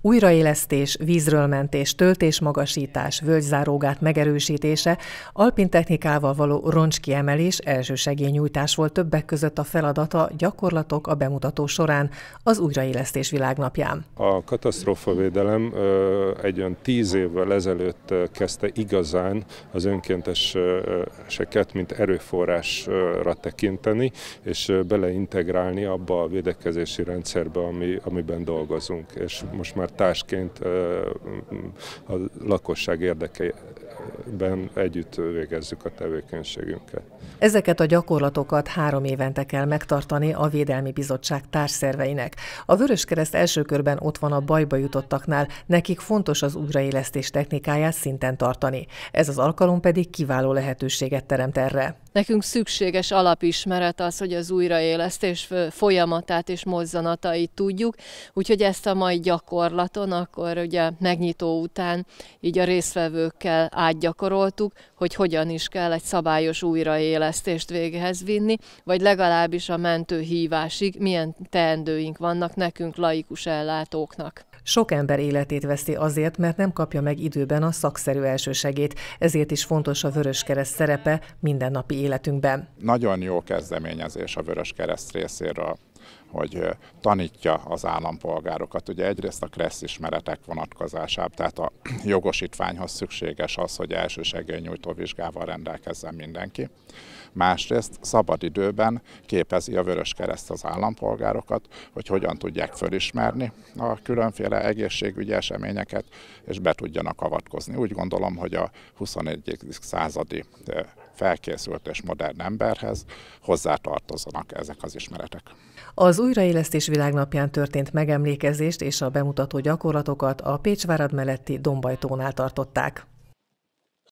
Újraélesztés, vízről mentés, töltésmagasítás, völgyzárógát megerősítése, alpintechnikával való roncskiemelés, elsősegélynyújtás volt többek között a feladata gyakorlatok a bemutató során az Újraélesztés világnapján. A katasztrófavédelem egy olyan tíz évvel ezelőtt kezdte igazán az önkénteseket, mint erőforrásra tekinteni, és beleintegrálni abba a védekezési rendszerbe, ami, amiben dolgozunk. És most már társként a lakosság érdekeiben együtt végezzük a tevékenységünket. Ezeket a gyakorlatokat három évente kell megtartani a Védelmi Bizottság társszerveinek. A Vöröskereszt első körben ott van a bajba jutottaknál, nekik fontos az újraélesztés technikáját szinten tartani. Ez az alkalom pedig kiváló lehetőséget teremt erre. Nekünk szükséges alapismeret az, hogy az újraélesztés folyamatát és mozzanatait tudjuk, úgyhogy ezt a mai gyakorlaton akkor ugye megnyitó után így a résztvevőkkel átgyakoroltuk, hogy hogyan is kell egy szabályos újraélesztést véghez vinni, vagy legalábbis a mentő hívásig milyen teendőink vannak nekünk laikus ellátóknak. Sok ember életét veszi azért, mert nem kapja meg időben a szakszerű elsősegét, ezért is fontos a vörös Kereszt szerepe mindennapi életünkben. Nagyon jó kezdeményezés a Kereszt részéről hogy tanítja az állampolgárokat. Ugye egyrészt a kressz ismeretek vonatkozásában, tehát a jogosítványhoz szükséges az, hogy első nyújtó vizsgával rendelkezzen mindenki. Másrészt szabadidőben képezi a Vörös Kereszt az állampolgárokat, hogy hogyan tudják fölismerni a különféle egészségügyi eseményeket, és be tudjanak avatkozni. Úgy gondolom, hogy a 21. századi felkészült és modern emberhez hozzátartozanak ezek az ismeretek. Az újraélesztés világnapján történt megemlékezést és a bemutató gyakorlatokat a Pécsvárad melletti Dombajtónál tartották.